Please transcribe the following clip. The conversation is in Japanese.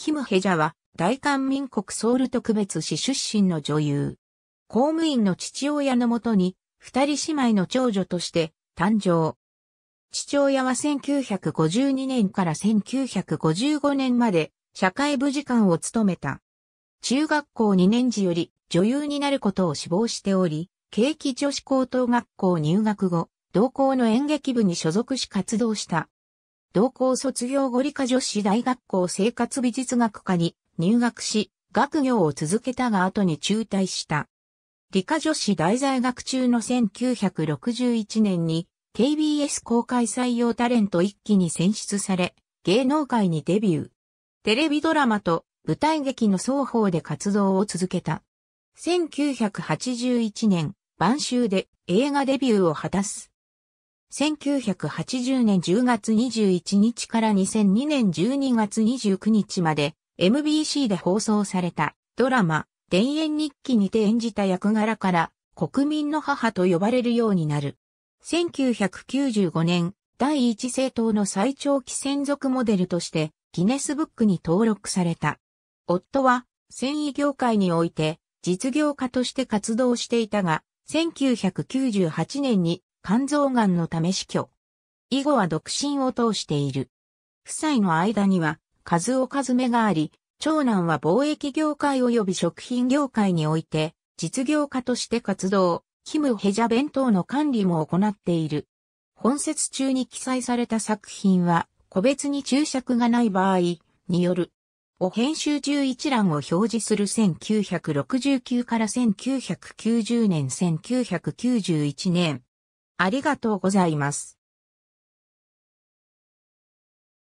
キム・ヘジャは、大韓民国ソウル特別市出身の女優。公務員の父親のもとに、二人姉妹の長女として誕生。父親は1952年から1955年まで社会部次官を務めた。中学校2年時より女優になることを志望しており、景気女子高等学校入学後、同校の演劇部に所属し活動した。同校卒業後理科女子大学校生活美術学科に入学し、学業を続けたが後に中退した。理科女子大在学中の1961年に KBS 公開採用タレント一期に選出され、芸能界にデビュー。テレビドラマと舞台劇の双方で活動を続けた。1981年、晩秋で映画デビューを果たす。1980年10月21日から2002年12月29日まで MBC で放送されたドラマ、田園日記にて演じた役柄から国民の母と呼ばれるようになる。1995年、第一政党の最長期専属モデルとしてギネスブックに登録された。夫は繊維業界において実業家として活動していたが、1998年に肝臓がんのため死去。以後は独身を通している。夫妻の間には、数を数めがあり、長男は貿易業界及び食品業界において、実業家として活動、キム・ヘジャ弁当の管理も行っている。本節中に記載された作品は、個別に注釈がない場合による、を編集中一覧を表示する1969から1990年1991年、ありがとうございます。